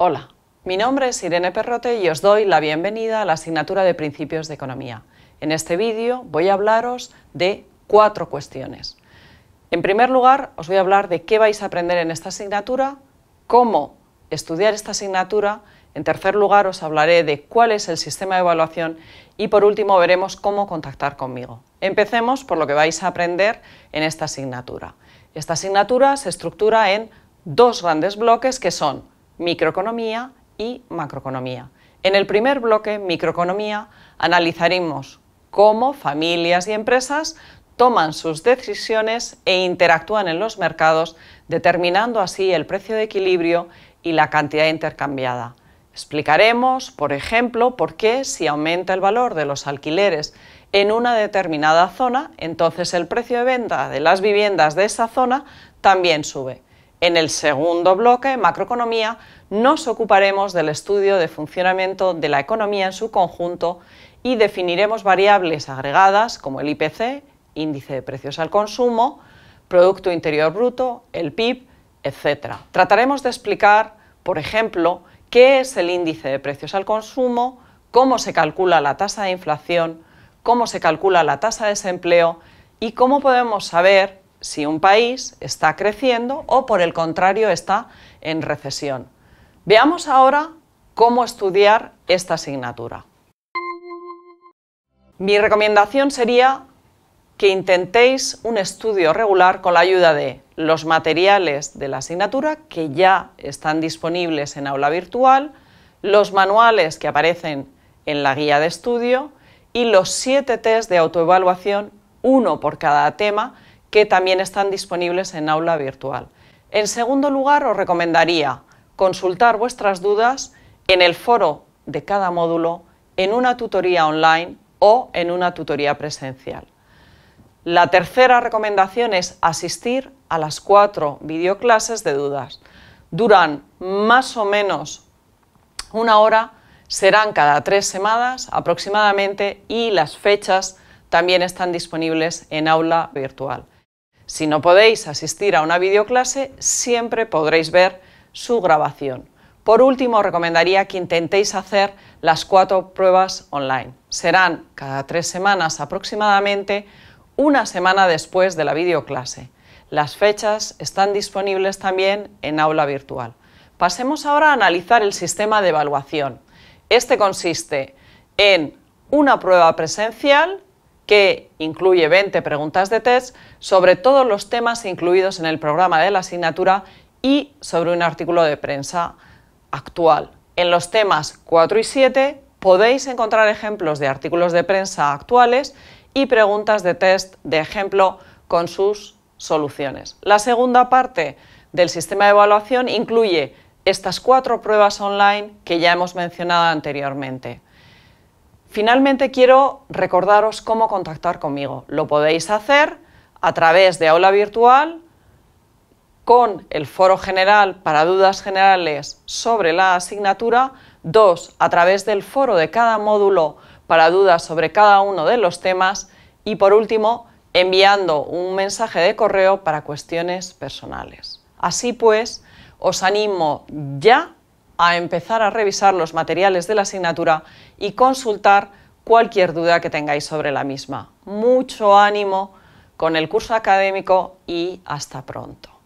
Hola, mi nombre es Irene Perrote y os doy la bienvenida a la asignatura de Principios de Economía. En este vídeo voy a hablaros de cuatro cuestiones. En primer lugar, os voy a hablar de qué vais a aprender en esta asignatura, cómo estudiar esta asignatura, en tercer lugar os hablaré de cuál es el sistema de evaluación y por último veremos cómo contactar conmigo. Empecemos por lo que vais a aprender en esta asignatura. Esta asignatura se estructura en dos grandes bloques que son microeconomía y macroeconomía. En el primer bloque, microeconomía, analizaremos cómo familias y empresas toman sus decisiones e interactúan en los mercados, determinando así el precio de equilibrio y la cantidad intercambiada. Explicaremos, por ejemplo, por qué si aumenta el valor de los alquileres en una determinada zona, entonces el precio de venta de las viviendas de esa zona también sube. En el segundo bloque, macroeconomía, nos ocuparemos del estudio de funcionamiento de la economía en su conjunto y definiremos variables agregadas como el IPC, índice de precios al consumo, Producto Interior Bruto, el PIB, etc. Trataremos de explicar, por ejemplo, qué es el índice de precios al consumo, cómo se calcula la tasa de inflación, cómo se calcula la tasa de desempleo y cómo podemos saber si un país está creciendo o por el contrario está en recesión. Veamos ahora cómo estudiar esta asignatura. Mi recomendación sería que intentéis un estudio regular con la ayuda de los materiales de la asignatura que ya están disponibles en aula virtual, los manuales que aparecen en la guía de estudio y los siete test de autoevaluación, uno por cada tema, que también están disponibles en aula virtual. En segundo lugar, os recomendaría consultar vuestras dudas en el foro de cada módulo, en una tutoría online o en una tutoría presencial. La tercera recomendación es asistir a las cuatro videoclases de dudas. Duran más o menos una hora, serán cada tres semanas aproximadamente y las fechas también están disponibles en aula virtual. Si no podéis asistir a una videoclase, siempre podréis ver su grabación. Por último, recomendaría que intentéis hacer las cuatro pruebas online. Serán cada tres semanas aproximadamente, una semana después de la videoclase. Las fechas están disponibles también en aula virtual. Pasemos ahora a analizar el sistema de evaluación. Este consiste en una prueba presencial que incluye 20 preguntas de test sobre todos los temas incluidos en el programa de la asignatura y sobre un artículo de prensa actual. En los temas 4 y 7 podéis encontrar ejemplos de artículos de prensa actuales y preguntas de test de ejemplo con sus soluciones. La segunda parte del sistema de evaluación incluye estas cuatro pruebas online que ya hemos mencionado anteriormente. Finalmente quiero recordaros cómo contactar conmigo. Lo podéis hacer a través de aula virtual con el foro general para dudas generales sobre la asignatura, dos a través del foro de cada módulo para dudas sobre cada uno de los temas y por último enviando un mensaje de correo para cuestiones personales. Así pues, os animo ya a empezar a revisar los materiales de la asignatura y consultar cualquier duda que tengáis sobre la misma. Mucho ánimo con el curso académico y hasta pronto.